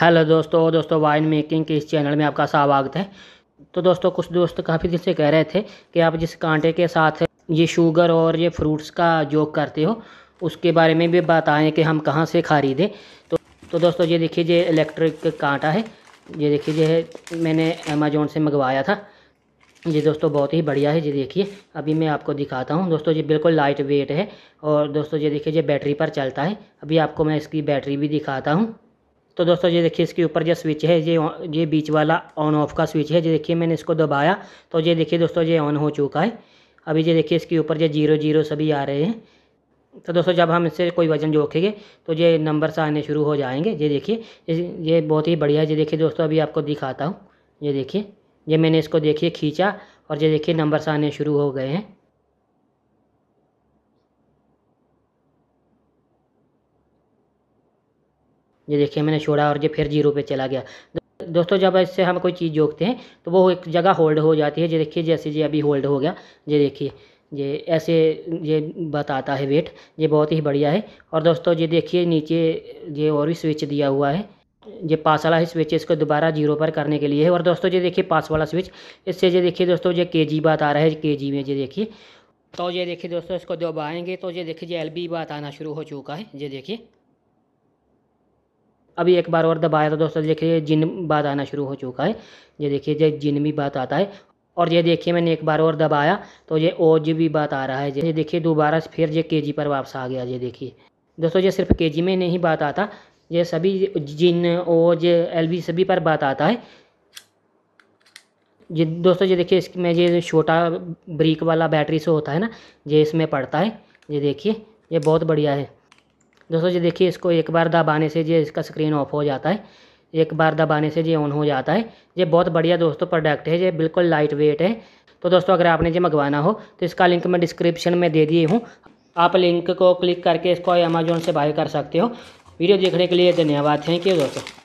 hello दोस्तों दोस्तों wine making के इस चैनल में आपका स्वागत है तो दोस्तों कुछ दोस्त काफ़ी दिन से कह रहे थे कि आप जिस कांटे के साथ ये शुगर और ये फ्रूट्स का योग करते हो उसके बारे में भी बताएं कि हम कहाँ से खरीदें तो तो दोस्तों ये देखिए ये इलेक्ट्रिक कांटा है ये देखिए ये मैंने अमेजोन से मंगवाया था ये दोस्तों बहुत ही बढ़िया है ये देखिए अभी मैं आपको दिखाता हूँ दोस्तों ये बिल्कुल लाइट वेट है और दोस्तों ये देखिए ये बैटरी पर चलता है अभी आपको मैं इसकी बैटरी भी दिखाता हूँ तो दोस्तों ये देखिए इसके ऊपर जो स्विच है ये ये बीच वाला ऑन ऑफ का स्विच है ये देखिए मैंने इसको दबाया तो ये देखिए दोस्तों ये ऑन हो चुका है अभी ये देखिए इसके ऊपर जो जीरो जीरो सभी आ रहे हैं तो दोस्तों जब हम इससे कोई वजन जोखेंगे तो ये नंबर से आने शुरू हो जाएंगे ये देखिए ये बहुत ही बढ़िया है ये देखिए दोस्तों अभी आपको दिखाता हूँ ये देखिए ये मैंने इसको देखिए खींचा और ये देखिए नंबर से आने शुरू हो गए हैं ये देखिए मैंने छोड़ा और ये फिर जीरो पे चला गया दोस्तों जब इससे हम कोई चीज़ जोकते हैं तो वो एक जगह होल्ड हो जाती है ये देखिए जैसे ये अभी होल्ड हो गया ये देखिए ये ऐसे ये बताता है वेट ये बहुत ही बढ़िया है और दोस्तों ये देखिए नीचे ये और भी स्विच दिया हुआ है ये पास वाला ही स्विच इसको दोबारा जीरो पर करने के लिए है और दोस्तों ये देखिए पास वाला स्विच इससे ये देखिए दोस्तों ये के जी बात आ रहा है के जी में ये देखिए तो ये देखिए दोस्तों इसको दबाएंगे तो ये देखिए ये एल बी बात आना शुरू हो चुका है ये देखिए अभी एक बार और दबाया तो दोस्तों देखिए जिन बात आना शुरू हो चुका है ये देखिए ये जिन भी बात आता है और ये देखिए मैंने एक बार और दबाया तो ये ओज भी बात आ रहा है ये देखिए दोबारा फिर ये के जी पर वापस आ गया ये देखिए दोस्तों ये सिर्फ के जी में नहीं बात आता ये सभी जिन ओज एल सभी पर बात आता है ये दोस्तों ये देखिए इसमें ये छोटा ब्रिक वाला बैटरी से होता है ना ये इसमें पड़ता है ये देखिए ये बहुत बढ़िया है दोस्तों जी देखिए इसको एक बार दबाने से ये इसका स्क्रीन ऑफ हो जाता है एक बार दबाने से ये ऑन हो जाता है ये बहुत बढ़िया दोस्तों प्रोडक्ट है ये बिल्कुल लाइट वेट है तो दोस्तों अगर आपने ये मंगवाना हो तो इसका लिंक मैं डिस्क्रिप्शन में दे दिए हूँ आप लिंक को क्लिक करके इसको अमेजोन से बाय कर सकते हो वीडियो देखने के लिए धन्यवाद थैंक यू दोस्तों